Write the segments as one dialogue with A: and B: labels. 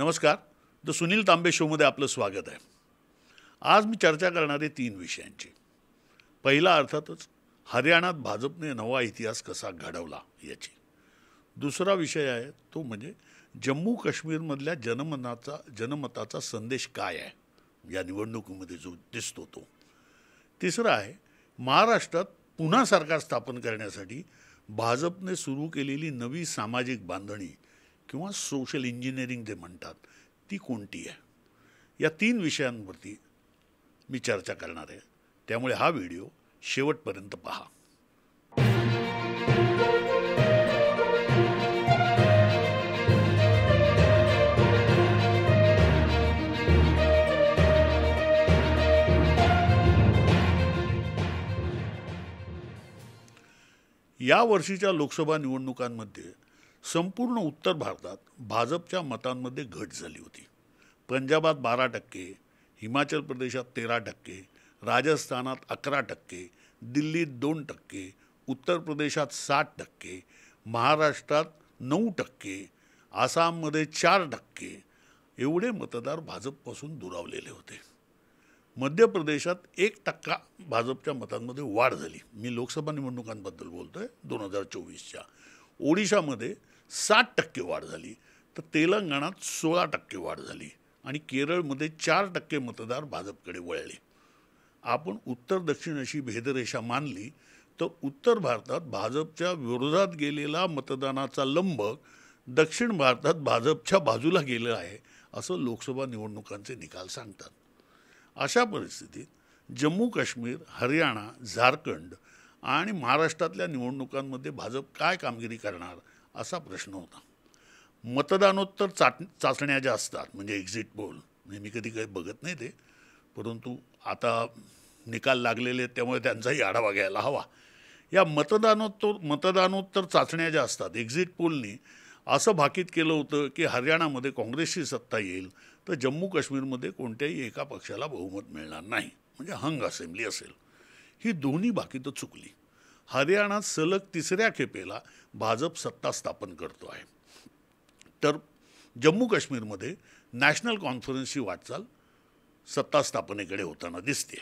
A: नमस्कार द सुनील तांबे शोमध्ये आपलं स्वागत आहे आज मी चर्चा करणारे तीन विषयांची पहिला अर्थातच हरियाणात भाजपने नवा इतिहास कसा घडवला याची दुसरा विषय आहे तो म्हणजे जम्मू काश्मीरमधल्या जनमनाचा जनमताचा संदेश काय आहे या निवडणुकीमध्ये जो दिसतो तो तिसरा आहे महाराष्ट्रात पुन्हा सरकार स्थापन करण्यासाठी भाजपने सुरू केलेली नवी सामाजिक बांधणी किंवा सोशल इंजिनिअरिंग जे म्हणतात ती कोणती आहे या तीन विषयांवरती मी चर्चा करणार आहे त्यामुळे हा व्हिडिओ शेवटपर्यंत पहा या वर्षीच्या लोकसभा निवडणुकांमध्ये संपूर्ण उत्तर भारतात भाजपच्या मतांमध्ये घट झाली होती पंजाबात बारा टक्के हिमाचल प्रदेशात तेरा टक्के राजस्थानात अकरा टक्के दिल्लीत दोन टक्के उत्तर प्रदेशात सात टक्के महाराष्ट्रात नऊ टक्के आसाममध्ये चार टक्के एवढे मतदार भाजपपासून दुरावलेले होते मध्य प्रदेशात एक टक्का भाजपच्या मतांमध्ये वाढ झाली मी लोकसभा निवडणुकांबद्दल बोलतो आहे दोन हजार चोवीसच्या ओडिशामध्ये सात टक्के वाढ झाली तर तेलंगणात सोळा टक्के वाढ झाली आणि केरळमध्ये चार टक्के मतदार भाजपकडे वळले आपण उत्तर दक्षिण अशी भेदरेषा मानली तर उत्तर भारतात भाजपच्या विरोधात गेलेला मतदानाचा लंबक दक्षिण भारतात भाजपच्या बाजूला गेलं आहे असं लोकसभा निवडणुकांचे निकाल सांगतात अशा परिस्थितीत जम्मू काश्मीर हरियाणा झारखंड आणि महाराष्ट्रातल्या निवडणुकांमध्ये भाजप काय कामगिरी करणार असा प्रश्न होता मतदानोत्तर चाट चाचण्या ज्या असतात म्हणजे एक्झिट पोल म्हणजे मी कधी काही बघत नाही ते परंतु आता निकाल लागलेले त्यामुळे त्यांचाही आढावा घ्यायला हवा या मतदानोत्तर मतदानोत्तर चाचण्या ज्या असतात एक्झिट पोलनी असं भाकीत केलं होतं की हरियाणामध्ये काँग्रेसची सत्ता येईल तर जम्मू काश्मीरमध्ये कोणत्याही एका पक्षाला बहुमत मिळणार नाही म्हणजे हंग असेंब्ली असेल ही दोन्ही भाकीतं चुकली हरियाणात सलग तिसऱ्या खेपेला भाजप सत्ता स्थापन करतो आहे तर जम्मू काश्मीरमध्ये नॅशनल कॉन्फरन्सची वाटचाल सत्ता स्थापनेकडे होताना दिसते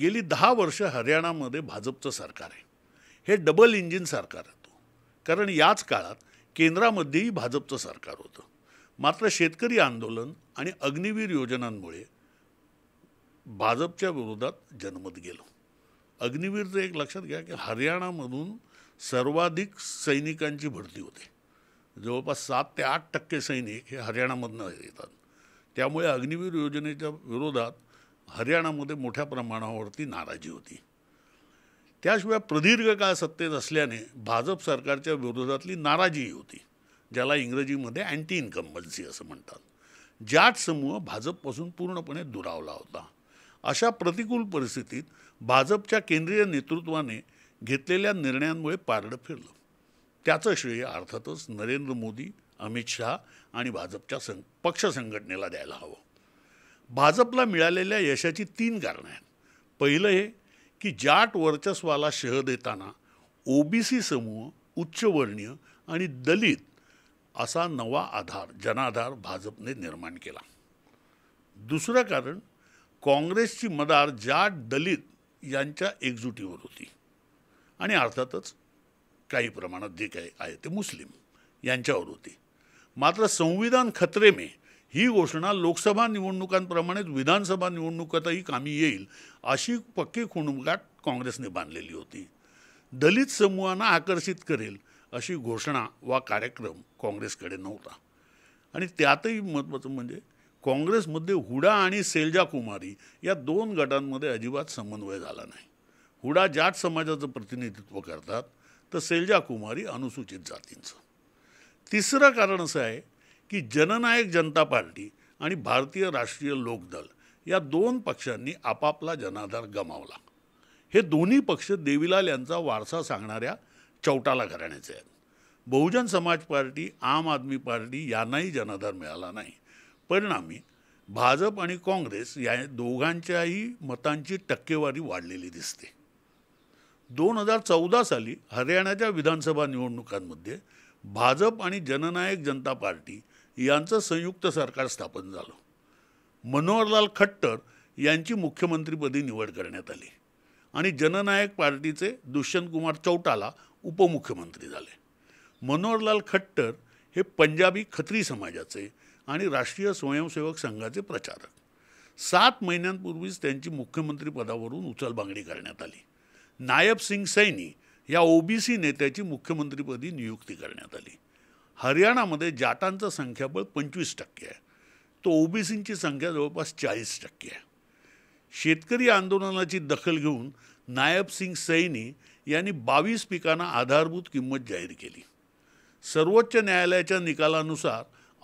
A: गेली दहा वर्ष हरियाणामध्ये भाजपचं सरकार आहे हे डबल इंजिन सरकार होतं कारण याच काळात केंद्रामध्येही भाजपचं सरकार होतं मात्र शेतकरी आंदोलन आणि अग्निवीर योजनांमुळे भाजपच्या विरोधात जनमत गेलो अग्निवीरचं एक लक्षात घ्या की हरियाणामधून सर्वाधिक सैनिकांची भरती होते जवळपास सात ते आठ टक्के सैनिक हे हरियाणामधनं येतात त्यामुळे अग्निवीर योजनेच्या विरोधात हरियाणामध्ये मोठ्या प्रमाणावरती नाराजी होती त्याशिवाय प्रदीर्घ काळ सत्तेत असल्याने भाजप सरकारच्या विरोधातली नाराजीही होती ज्याला इंग्रजीमध्ये अँटी इन्कम्बन्सी असं म्हणतात जाट समूह भाजपपासून पूर्णपणे दुरावला होता अशा प्रतिकूल परिस्थितीत भाजपच्या केंद्रीय नेतृत्वाने घेतलेल्या निर्णयांमुळे पारडं फिरलं त्याचं श्रेय अर्थातच नरेंद्र मोदी अमित शहा आणि भाजपच्या सं पक्ष संघटनेला द्यायला हवं भाजपला मिळालेल्या यशाची तीन कारणं आहेत पहिलं हे की जाट वर्चस्वाला शह देताना ओबीसी समूह उच्चवर्णीय आणि दलित असा नवा आधार जनाधार भाजपने निर्माण केला दुसरं कारण काँग्रेसची मदार जाट दलित यांच्या एकजुटीवर होती आणि अर्थातच काही प्रमाणात जे काही आहे ते मुस्लिम यांच्यावर होती मात्र संविधान खतरे ही घोषणा लोकसभा निवडणुकांप्रमाणेच विधानसभा निवडणुकातही कामी येईल अशी पक्की खुणगाट काँग्रेसने बांधलेली होती दलित समूहांना आकर्षित करेल अशी घोषणा वा कार्यक्रम काँग्रेसकडे नव्हता आणि त्यातही महत्त्वाचं म्हणजे काँग्रेसमध्ये हुडा आणि सेलजा कुमारी या दोन गटांमध्ये अजिबात समन्वय झाला नाही हुडा जाट समाजाचं प्रतिनिधित्व करतात तर सेलजा कुमारी अनुसूचित जातींचं तिसरं कारण असं आहे की जननायक जनता पार्टी आणि भारतीय राष्ट्रीय लोकदल या दोन पक्षांनी आपापला जनाधार गमावला हे दोन्ही पक्ष देवीलाल यांचा वारसा सांगणाऱ्या चौटाला घराण्याचे आहेत बहुजन समाज पार्टी आम आदमी पार्टी यांनाही जनाधार मिळाला नाही परिणामी भाजप आणि काँग्रेस या दोघांच्याही मतांची टक्केवारी वाढलेली दिसते दोन हजार चौदा साली हरियाणाच्या विधानसभा निवडणुकांमध्ये भाजप आणि जननायक जनता पार्टी यांचं संयुक्त सरकार स्थापन झालं मनोहरलाल खट्टर यांची मुख्यमंत्रीपदी निवड करण्यात आली आणि जननायक पार्टीचे दुष्यंत कुमार चौटाला उपमुख्यमंत्री झाले मनोहरलाल खट्टर हे पंजाबी खत्री समाजाचे आणि राष्ट्रीय स्वयंसेवक संघाचे प्रचारक सात महिन्यांपूर्वीच त्यांची मुख्यमंत्रीपदावरून उचलबांगडी करण्यात आली नायब सिंग सैनी या ओबीसी नेत्याची मुख्यमंत्रीपदी नियुक्ती करण्यात आली हरियाणामध्ये जाटांचं संख्याबळ पंचवीस टक्के आहे तो ओबीसींची संख्या जवळपास चाळीस टक्के आहे शेतकरी आंदोलनाची दखल घेऊन नायब सिंग सैनी यांनी बावीस पिकांना आधारभूत किंमत जाहीर केली सर्वोच्च न्यायालयाच्या निकालानुसार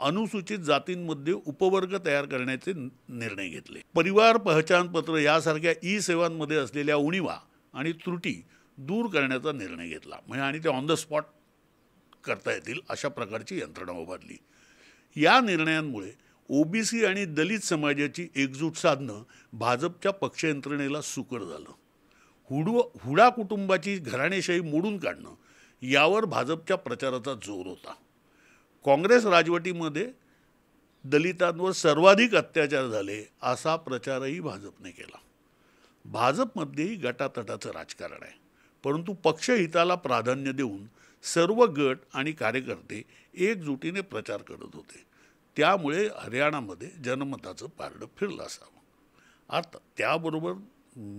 A: अनुसूचित जातींमध्ये उपवर्ग तयार करण्याचे निर्णय घेतले परिवार पहचानपत्र यासारख्या ई सेवांमध्ये असलेल्या उणीवा आणि त्रुटी दूर करण्याचा निर्णय घेतला म्हणजे आणि ते ऑन द स्पॉट करता येतील अशा प्रकारची यंत्रणा उभारली या निर्णयांमुळे ओबीसी आणि दलित समाजाची एकजूट साधणं भाजपच्या पक्ष यंत्रणेला सुकर झालं हुडू हुडा कुटुंबाची घराणेशाही मोडून काढणं यावर भाजपच्या प्रचाराचा जोर होता काँग्रेस राजवटीमध्ये दलितांवर सर्वाधिक अत्याचार झाले असा प्रचारही भाजपने केला भाजपमध्येही गटातटाचं राजकारण आहे परंतु पक्षहिताला प्राधान्य देऊन सर्व गट आणि कार्यकर्ते एकजुटीने प्रचार करत होते त्यामुळे हरियाणामध्ये जनमताचं पारडं फिरलं असावं आता त्याबरोबर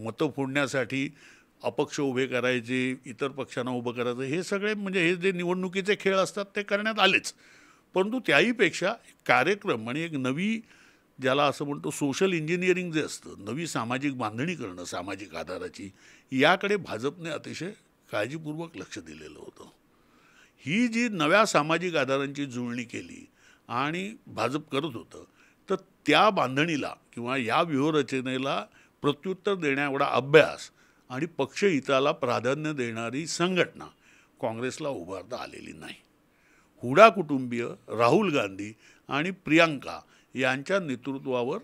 A: मतं फोडण्यासाठी अपक्ष उभे करायचे इतर पक्षांना उभं करायचं हे सगळे म्हणजे हे जे निवडणुकीचे खेळ असतात ते करण्यात आलेच परंतु त्याहीपेक्षा कार्यक्रम आणि एक नवी ज्याला असं म्हणतो सोशल इंजिनिअरिंग जे असतं नवी सामाजिक बांधणी करणं सामाजिक आधाराची याकडे भाजपने अतिशय काळजीपूर्वक लक्ष दिलेलं होतं ही जी नव्या सामाजिक आधारांची जुळणी केली आणि भाजप करत होतं तर त्या बांधणीला किंवा या व्यूहरचनेला प्रत्युत्तर देण्याएवढा अभ्यास आणि पक्षहिताला प्राधान्य देणारी संघटना काँग्रेसला उभारता आलेली नाही हुडा कुटुंबीय राहुल गांधी आणि प्रियांका यांच्या नेतृत्वावर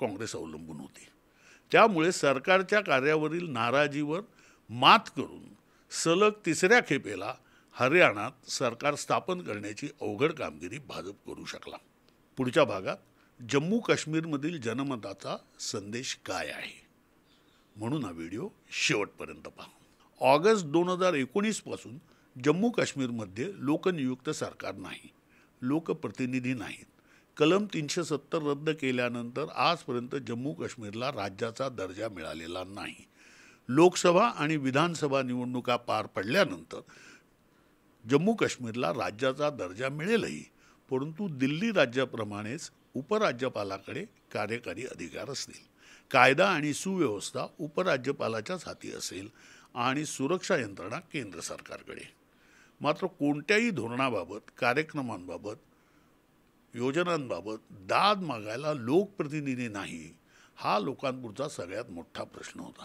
A: काँग्रेस अवलंबून होती त्यामुळे सरकारच्या कार्यावरील नाराजीवर मात करून सलग तिसऱ्या खेपेला हरियाणात सरकार स्थापन करण्याची अवघड कामगिरी भाजप करू शकला पुढच्या भागात जम्मू काश्मीरमधील जनमताचा संदेश काय आहे म्हणून हा व्हिडिओ शेवटपर्यंत पहा ऑगस्ट दोन हजार एकोणीसपासून जम्मू काश्मीरमध्ये लोकनियुक्त सरकार नाही लोकप्रतिनिधी नाहीत कलम तीनशे सत्तर रद्द केल्यानंतर आजपर्यंत जम्मू काश्मीरला राज्याचा दर्जा मिळालेला नाही लोकसभा आणि विधानसभा निवडणुका पार पडल्यानंतर जम्मू काश्मीरला राज्याचा दर्जा मिळेलही परंतु दिल्ली राज्याप्रमाणेच उपराज्यपालाकडे कार्यकारी अधिकार असतील कायदा आणि सुव्यवस्था उपराज्यपालाच्याच हाती असेल आणि सुरक्षा यंत्रणा केंद्र सरकारकडे मात्र कोणत्याही धोरणाबाबत कार्यक्रमांबाबत योजनांबाबत दाद मागायला लोकप्रतिनिधी नाही हा लोकांपुढचा सगळ्यात मोठा प्रश्न होता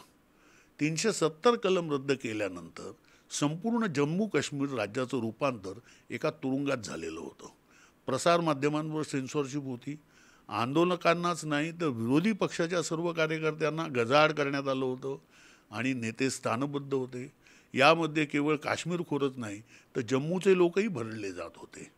A: तीनशे सत्तर कलम रद्द केल्यानंतर संपूर्ण जम्मू काश्मीर राज्याचं रूपांतर एका तुरुंगात झालेलं होतं प्रसारमाध्यमांवर सेन्सॉरशिप होती आंदोलकांनाच नाही तर विरोधी पक्षाच्या सर्व कार्यकर्त्यांना गजाड करण्यात आलं होतं आणि नेते स्थानबद्ध होते यामध्ये केवळ काश्मीर खोरत नाही तर जम्मूचे लोकही भरडले जात होते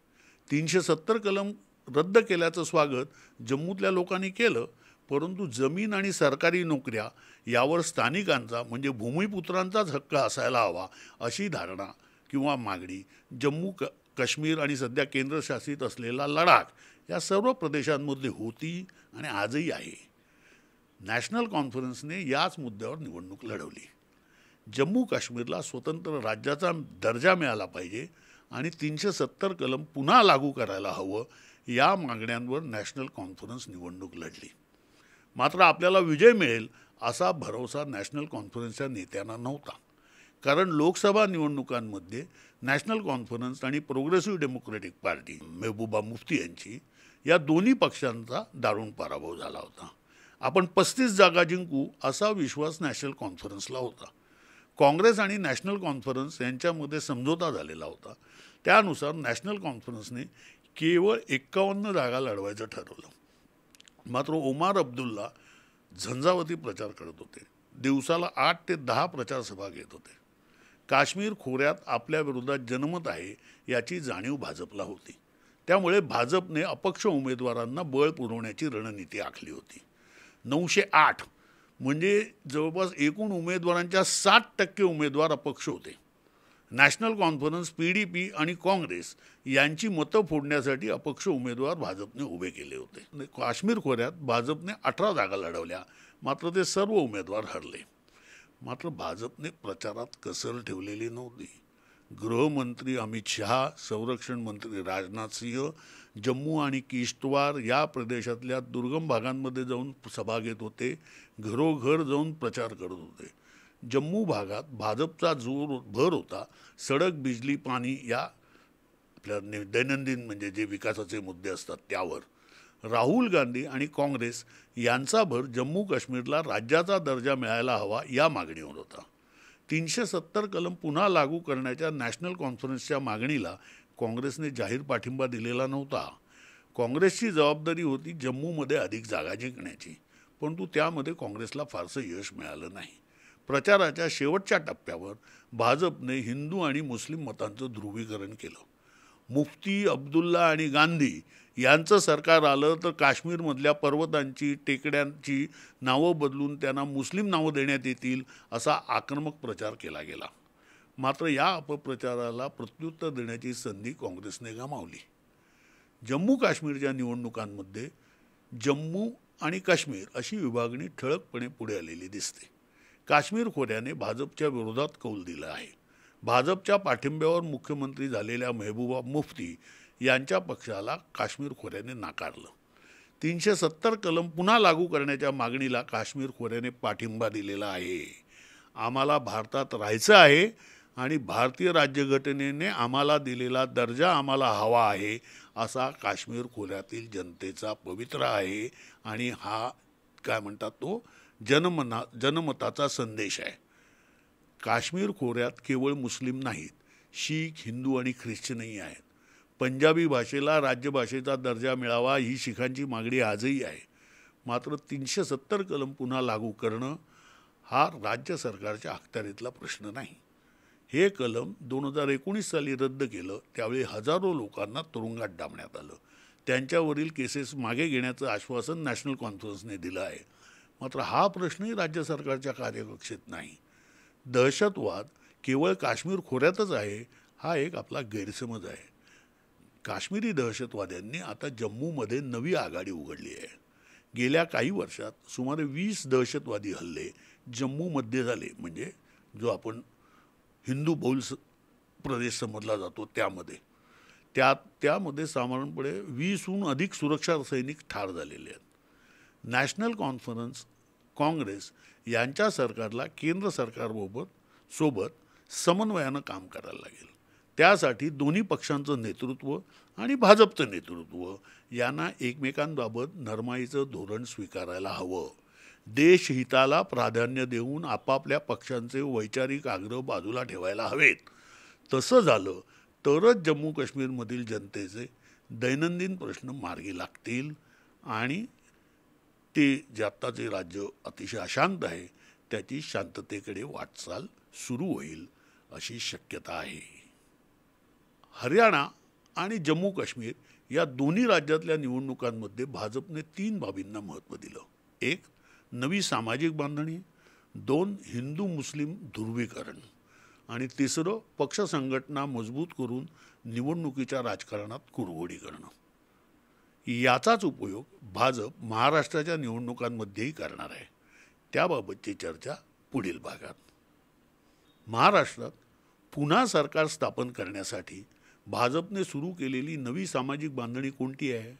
A: तीनशे सत्तर कलम रद्द केल्याचं स्वागत जम्मूतल्या लोकांनी केलं परंतु जमीन आणि सरकारी नोकऱ्या यावर स्थानिकांचा म्हणजे भूमिपुत्रांचाच हक्क असायला हवा अशी धारणा किंवा मागणी जम्मू क काश्मीर आणि सध्या केंद्रशासित असलेला लडाख या सर्व प्रदेशांमध्ये होती आणि आजही आहे नॅशनल कॉन्फरन्सने याच मुद्द्यावर निवडणूक लढवली जम्मू काश्मीरला स्वतंत्र राज्याचा दर्जा मिळाला पाहिजे आणि तीनशे सत्तर कलम पुन्हा लागू करायला हवं या मागण्यांवर नॅशनल कॉन्फरन्स निवडणूक लढली मात्र आपल्याला विजय मिळेल असा भरोसा नॅशनल कॉन्फरन्सच्या नेत्यांना नव्हता कारण लोकसभा निवडणुकांमध्ये नॅशनल कॉन्फरन्स आणि प्रोग्रेसिव्ह डेमोक्रॅटिक पार्टी मेहबूबा मुफ्ती यांची या दोन्ही पक्षांचा दारुण पराभव झाला होता आपण पस्तीस जागा जिंकू असा विश्वास नॅशनल कॉन्फरन्सला होता काँग्रेस आणि नॅशनल कॉन्फरन्स यांच्यामध्ये समझोता झालेला होता त्यानुसार नॅशनल कॉन्फरन्सने केवळ एक्कावन्न जागा लढवायचं ठरवलं मात्र ओमार अब्दुल्ला झंझावती प्रचार करत होते दिवसाला आठ ते दहा प्रचारसभा घेत होते काश्मीर खोऱ्यात आपल्याविरोधात जनमत आहे याची जाणीव भाजपला होती त्यामुळे भाजपने अपक्ष उमेदवारांना बळ पुरवण्याची रणनीती आखली होती नऊशे आठ म्हणजे जवळपास एकूण उमेदवारांच्या साठ टक्के उमेदवार अपक्ष होते नॅशनल कॉन्फरन्स पी डी पी आणि काँग्रेस यांची मतं फोडण्यासाठी अपक्ष उमेदवार भाजपने उभे केले होते काश्मीर खोऱ्यात भाजपने अठरा जागा लढवल्या मात्र ते सर्व उमेदवार हरले मात्र भाजपने प्रचारात कसर ठेवलेली नव्हती गृहमंत्री अमित शहा संरक्षण मंत्री राजनाथ सिंह जम्मू आणि किश्तवार या प्रदेशातल्या दुर्गम भागांमध्ये जाऊन सभा घेत होते घरोघर जाऊन प्रचार करत होते जम्मू भागात भाजपचा जोर भर होता सडक बिजली पाणी या आपल्या दैनंदिन म्हणजे जे विकासाचे मुद्दे असतात त्यावर राहुल गांधी आणि काँग्रेस यांचा भर जम्मू काश्मीरला राज्याचा दर्जा मिळायला हवा या मागणीवर होता तीनशे सत्तर कलम पुन्हा लागू करण्याच्या नॅशनल कॉन्फरन्सच्या मागणीला काँग्रेसने जाहीर पाठिंबा दिलेला नव्हता काँग्रेसची जबाबदारी होती जम्मूमध्ये अधिक जागा जिंकण्याची परंतु त्यामध्ये काँग्रेसला फारसं यश मिळालं नाही प्रचाराच्या शेवटच्या टप्प्यावर भाजपने हिंदू आणि मुस्लिम मतांचं ध्रुवीकरण केलं मुफ्ती अब्दुल्ला आणि गांधी यांचं सरकार आलं तर काश्मीरमधल्या पर्वतांची टेकड्यांची नावं बदलून त्यांना मुस्लिम नावं देण्यात येतील असा आक्रमक प्रचार केला गेला मात्र या अपप्रचाराला प्रत्युत्तर देण्याची संधी काँग्रेसने गमावली जम्मू काश्मीरच्या निवडणुकांमध्ये जम्मू आणि काश्मीर अशी विभागणी ठळकपणे पुढे आलेली दिसते काश्मीर खोऱ्याने भाजपच्या विरोधात कौल दिला आहे भाजपच्या पाठिंब्यावर मुख्यमंत्री झालेल्या मेहबूबा मुफ्ती यांच्या पक्षाला काश्मीर खोऱ्याने नाकारलं तीनशे सत्तर कलम पुन्हा लागू करण्याच्या मागणीला काश्मीर खोऱ्याने पाठिंबा दिलेला आहे आम्हाला भारतात राहायचं आहे आणि भारतीय राज्यघटनेने आम्हाला दिलेला दर्जा आम्हाला हवा आहे असा काश्मीर खोऱ्यातील जनतेचा पवित्र आहे आणि हा काय म्हणतात तो जनमना जनमताचा संदेश आहे काश्मीर खोऱ्यात केवळ मुस्लिम नाहीत शीख हिंदू आणि ख्रिश्चनही आहेत पंजाबी भाषेला राज्यभाषेचा दर्जा मिळावा ही शिखांची मागणी आजही आहे मात्र तीनशे सत्तर कलम पुन्हा लागू करणं हा राज्य सरकारच्या अखत्यारीतला प्रश्न नाही हे कलम दोन हजार एकोणीस साली रद्द केलं त्यावेळी हजारो लोकांना तुरुंगात डांबण्यात आलं त्यांच्यावरील केसेस मागे घेण्याचं आश्वासन नॅशनल कॉन्फरन्सने दिलं आहे मात्र हा प्रश्नही राज्य सरकारच्या कार्यकक्षेत नाही दहशतवाद केवळ काश्मीर खोऱ्यातच आहे हा एक आपला गैरसमज आहे काश्मीरी दहशतवाद्यांनी आता जम्मूमध्ये नवी आघाडी उघडली आहे गेल्या काही वर्षात सुमारे वीस दहशतवादी हल्ले जम्मूमध्ये झाले म्हणजे जो आपण हिंदू बहुल प्रदेश समजला जातो त्यामध्ये त्या त्यामध्ये साधारणपणे वीसहून अधिक सुरक्षा सैनिक ठार झालेले आहेत नॅशनल कॉन्फरन्स काँग्रेस यांच्या सरकारला केंद्र सरकारबरोबर सोबत समन्वयानं काम करायला लागेल त्यासाठी दोन्ही पक्षांचं नेतृत्व आणि भाजपचं नेतृत्व यांना एकमेकांबाबत नरमाईचं धोरण स्वीकारायला हवं देशहिताला प्राधान्य देऊन आपापल्या पक्षांचे वैचारिक आग्रह बाजूला ठेवायला हवेत तसं झालं तरच जम्मू काश्मीरमधील जनतेचे दैनंदिन प्रश्न मार्गी लागतील आणि ते जे आत्ताचे राज्य अतिशय अशांत आहे त्याची शांततेकडे वाटचाल सुरू होईल अशी शक्यता आहे हरियाणा आणि जम्मू काश्मीर या दोन्ही राज्यातल्या निवडणुकांमध्ये भाजपने तीन बाबींना महत्त्व दिलं एक नवी सामाजिक बांधणी दोन हिंदू मुस्लिम ध्रुवीकरण आणि तिसरं पक्ष संघटना मजबूत करून निवडणुकीच्या राजकारणात कुरघोडी करणं याचाच उपयोग भाजप महाराष्ट्राच्या निवडणुकांमध्येही करणार आहे त्याबाबतची चर्चा पुढील भागात महाराष्ट्रात पुन्हा सरकार स्थापन करण्यासाठी भाजपने सुरू केलेली नवी सामाजिक बांधणी कोणती आहे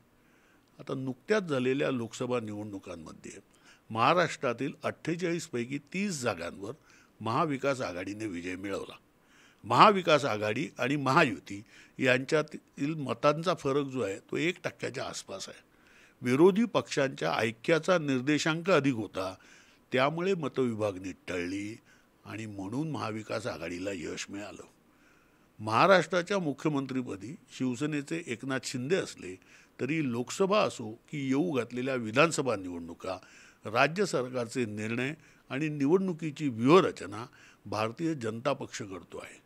A: आता नुकत्याच झालेल्या लोकसभा निवडणुकांमध्ये महाराष्ट्रातील अठ्ठेचाळीसपैकी तीस जागांवर महाविकास आघाडीने विजय मिळवला महाविकास आघाडी आणि महायुती यांच्यातील मतांचा फरक जो आहे तो एक टक्क्याच्या आसपास आहे विरोधी पक्षांच्या ऐक्याचा निर्देशांक अधिक होता त्यामुळे मतविभागणी टळली आणि म्हणून महाविकास आघाडीला यश मिळालं महाराष्ट्राच्या मुख्यमंत्रीपदी शिवसेनेचे एकनाथ शिंदे असले तरी लोकसभा असो की येऊ घातलेल्या विधानसभा निवडणुका राज्य सरकारचे निर्णय आणि निवडणुकीची व्यूहरचना भारतीय जनता पक्ष करतो आहे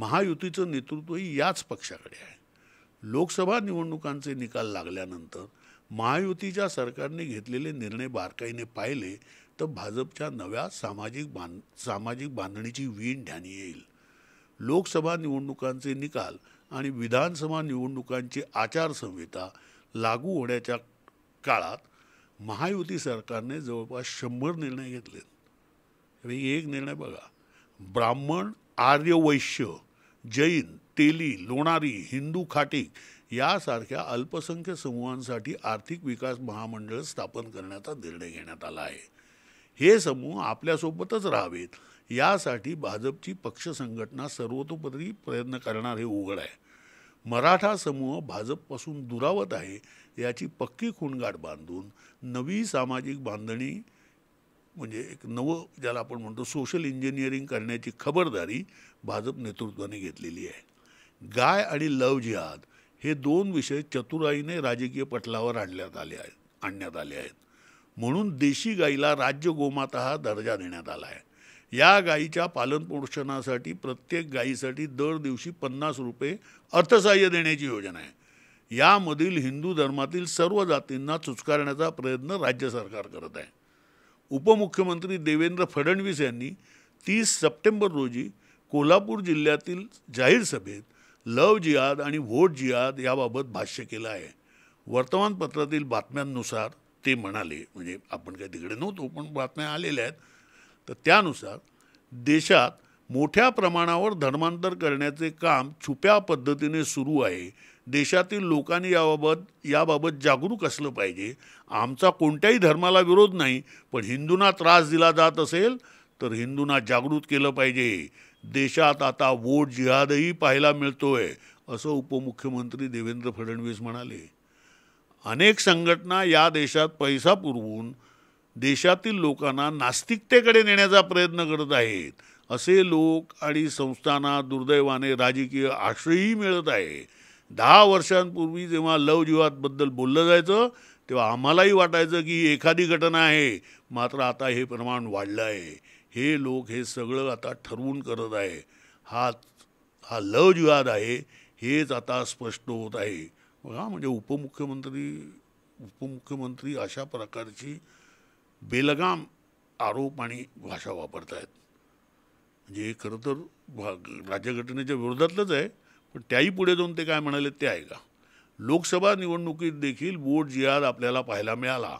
A: महायुतीचं नेतृत्वही याच पक्षाकडे आहे लोकसभा निवडणुकांचे निकाल लागल्यानंतर महायुतीच्या सरकारने घेतलेले निर्णय बारकाईने पाहिले तर भाजपच्या नव्या सामाजिक बांध सामाजिक बांधणीची वीण ध्यानी येईल लोकसभा निवडणुकांचे निकाल आणि विधानसभा निवडणुकांची आचारसंहिता लागू होण्याच्या काळात महायुती सरकारने जवळपास शंभर निर्णय घेतले एक निर्णय बघा ब्राह्मण आर्य वैश्य जैन तेली लोणारी हिंदू खाटिक यासारख्या अल्पसंख्य समूहांसाठी आर्थिक विकास महामंडळ स्थापन करण्याचा निर्णय घेण्यात आला आहे हे समूह आपल्यासोबतच राहावेत यासाठी भाजपची पक्ष संघटना सर्वतोपरी प्रयत्न करणार हे उघड आहे मराठा समूह भाजपपासून दुरावत आहे याची पक्की खूणगाठ बांधून नवी सामाजिक बांधणी म्हणजे एक नवं ज्याला आपण म्हणतो सोशल इंजिनिअरिंग करण्याची खबरदारी भाजप नेतृत्वाने घेतलेली आहे गाय आणि लव जिहाद हे दोन विषय चतुराईने राजकीय पटलावर आणण्यात आले आहेत आणण्यात आले आहेत म्हणून देशी गाईला राज्य गोमाता हा दर्जा देण्यात आला आहे या गायीच्या पालनपोषणासाठी प्रत्येक गायीसाठी दर दिवशी पन्नास रुपये अर्थसहाय्य देण्याची योजना आहे यामधील हिंदू धर्मातील सर्व जातींना चुचकारण्याचा प्रयत्न राज्य सरकार करत आहे उपमुख्यमंत्री देवेंद्र फडणवीस यांनी तीस सप्टेंबर रोजी कोल्हापूर जिल्ह्यातील जाहीर सभेत लव जिहाद आणि व्होट जिहाद याबाबत भाष्य केलं आहे वर्तमानपत्रातील बातम्यांनुसार ते म्हणाले म्हणजे आपण काही तिकडे नव्हतो पण बातम्या आलेल्या आहेत तर त्यानुसार देशात मोठ्या प्रमाणावर धर्मांतर करण्याचे काम छुप्या पद्धतीने सुरू आहे देशातील लोकांनी याबाबत याबाबत जागरूक असलं पाहिजे आमचा कोणत्याही धर्माला विरोध नाही पण हिंदूंना त्रास दिला जात असेल तर हिंदूंना जागृत केलं पाहिजे देशात आता वोट जिहादही पाहायला मिळतोय असं उपमुख्यमंत्री देवेंद्र फडणवीस म्हणाले अनेक संघटना या देशात पैसा पुरवून देशातील लोकांना नास्तिकतेकडे नेण्याचा प्रयत्न करत आहेत असे लोक आणि संस्थांना दुर्दैवाने राजकीय आश्रयही मिळत आहे दहा वर्षांपूर्वी जेव्हा जीवातबद्दल बोललं जायचं तेव्हा आम्हालाही वाटायचं की एखादी घटना आहे मात्र आता हे प्रमाण वाढलं आहे हे लोक हे सगळं आता ठरवून करत आहे हा हा जीवाद आहे हेच आता स्पष्ट होत आहे बघा म्हणजे उपमुख्यमंत्री उपमुख्यमंत्री अशा प्रकारची बेलगाम आरोप आणि भाषा वापरत आहेत म्हणजे हे खरं तर भा राज्यघटनेच्या विरोधातलंच आहे पण त्याही पुढे जाऊन ते काय म्हणाले ते आहे का लोकसभा निवडणुकीत देखील वोट जिहाद आपल्याला पाहायला मिळाला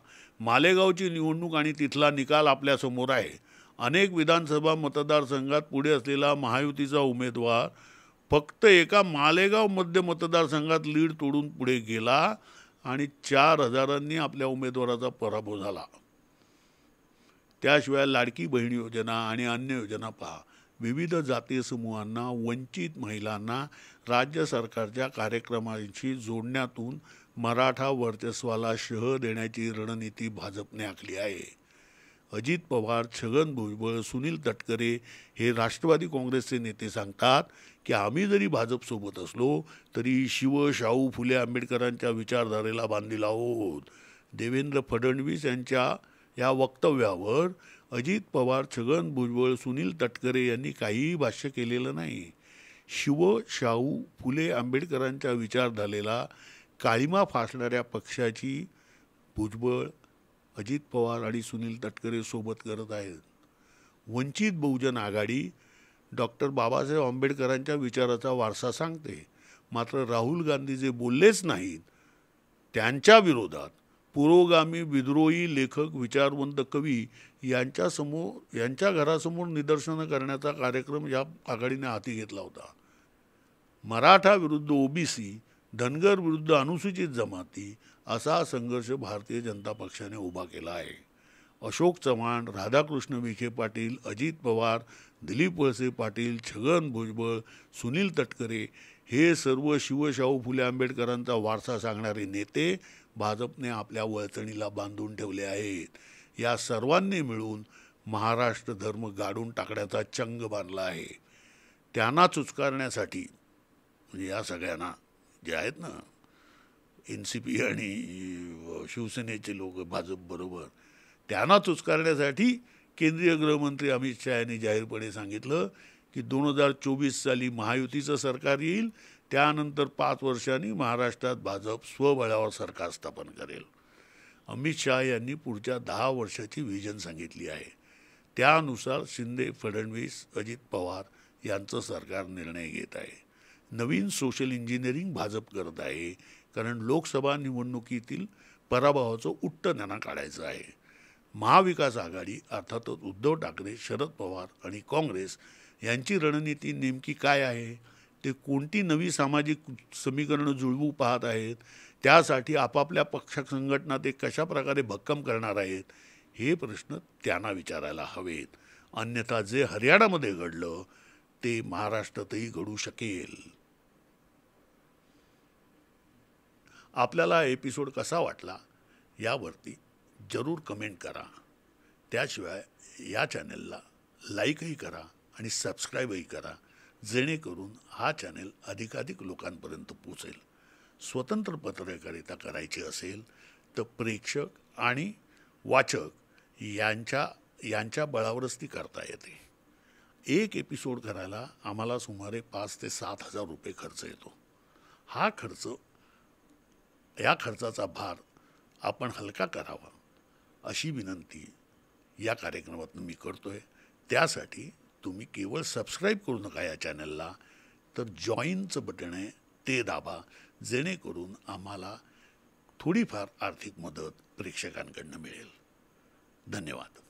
A: मालेगावची निवडणूक आणि तिथला निकाल आपल्यासमोर आहे अनेक विधानसभा मतदारसंघात पुढे असलेला महायुतीचा उमेदवार फक्त एका मालेगाव मध्य मतदारसंघात लीड तोडून पुढे गेला आणि चार हजारांनी आपल्या उमेदवाराचा पराभव झाला त्याशिवाय लाडकी बहीण योजना आणि अन्य योजना पहा विविध जाती समूहांना वंचित महिलांना राज्य सरकारच्या कार्यक्रमांशी जोडण्यातून मराठा वर्चस्वाला शह देण्याची रणनीती भाजपने आखली आहे अजित पवार छगन भुजबळ सुनील तटकरे हे राष्ट्रवादी काँग्रेसचे नेते सांगतात की आम्ही जरी भाजपसोबत असलो तरी शिव शाहू फुले आंबेडकरांच्या विचारधारेला बांधील आहोत देवेंद्र फडणवीस यांच्या या वक्तव्यावर अजित पवार छगन भुजबळ सुनील तटकरे यांनी काहीही भाष्य केलेलं नाही शिव शाहू फुले आंबेडकरांचा विचार झालेला काळीमा फासणाऱ्या पक्षाची भुजबळ अजित पवार आणि सुनील तटकरे सोबत करत आहेत वंचित बहुजन आघाडी डॉक्टर बाबासाहेब आंबेडकरांच्या विचाराचा वारसा सांगते मात्र राहुल गांधी जे बोललेच नाहीत त्यांच्या विरोधात पुरोगामी विद्रोही लेखक विचारवंत कवी यांच्यासमोर यांच्या घरासमोर निदर्शनं करण्याचा कार्यक्रम या आघाडीने हाती घेतला होता मराठा विरुद्ध ओबीसी धनगर विरुद्ध अनुसूचित जमाती असा संघर्ष भारतीय जनता पक्षाने उभा केला आहे अशोक चव्हाण राधाकृष्ण विखे पाटील अजित पवार दिलीप वळसे पाटील छगन भुजबळ सुनील तटकरे हे सर्व शिवशाहू फुले आंबेडकरांचा वारसा सांगणारे नेते भाजपने आपल्या वळचणीला बांधून ठेवले आहेत या सर्वांनी मिळून महाराष्ट्र धर्म गाडून टाकण्याचा चंग बांधला आहे त्यांना चुचकारण्यासाठी म्हणजे या सगळ्यांना जे आहेत ना एन सी पी आणि शिवसेनेचे लोक भाजपबरोबर त्यांना चुचकारण्यासाठी केंद्रीय गृहमंत्री अमित शहा यांनी जाहीरपणे सांगितलं की दोन हजार चोवीस साली महायुतीचं सरकार येईल त्यानंतर पाच वर्षांनी महाराष्ट्रात भाजप स्वबळावर सरकार स्थापन करेल अमित शहा यांनी पुढच्या दहा वर्षाची व्हिजन सांगितली आहे त्यानुसार शिंदे फडणवीस अजित पवार यांचं सरकार निर्णय घेत आहे नवीन सोशल इंजिनिअरिंग भाजप करत आहे कारण लोकसभा निवडणुकीतील पराभवाचं उट्ट त्यांना काढायचं आहे महाविकास आघाडी अर्थातच उद्धव ठाकरे शरद पवार आणि काँग्रेस यांची रणनीती नेमकी काय आहे ते कोणती नवी सामाजिक समीकरणं जुळवू पाहत आहेत त्यासाठी आपापल्या पक्ष संघटना ते कशाप्रकारे भक्कम करणार आहेत हे प्रश्न त्यांना विचारायला हवेत अन्यथा जे हरियाणामध्ये घडलं ते महाराष्ट्रातही घडू शकेल आपल्याला एपिसोड कसा वाटला यावरती जरूर कमेंट करा त्याशिवाय या चॅनलला लाईकही करा आणि सबस्क्राईबही करा जेणेकरून हा चॅनेल अधिकाधिक लोकांपर्यंत पोचेल स्वतंत्र पत्रकारिता करायची असेल तर प्रेक्षक आणि वाचक यांच्या यांच्या बळावरच ती करता येते एक एपिसोड करायला आम्हाला सुमारे पाच ते सात हजार रुपये खर्च येतो हा खर्च या खर्चाचा भार आपण हलका करावा अशी विनंती या कार्यक्रमातून मी करतो आहे त्यासाठी तुम्ही केवळ सबस्क्राईब करू नका या चॅनलला तर जॉईनचं बटण आहे ते दाबा जेणेकरून आम्हाला थोडीफार आर्थिक मदत प्रेक्षकांकडनं मिळेल धन्यवाद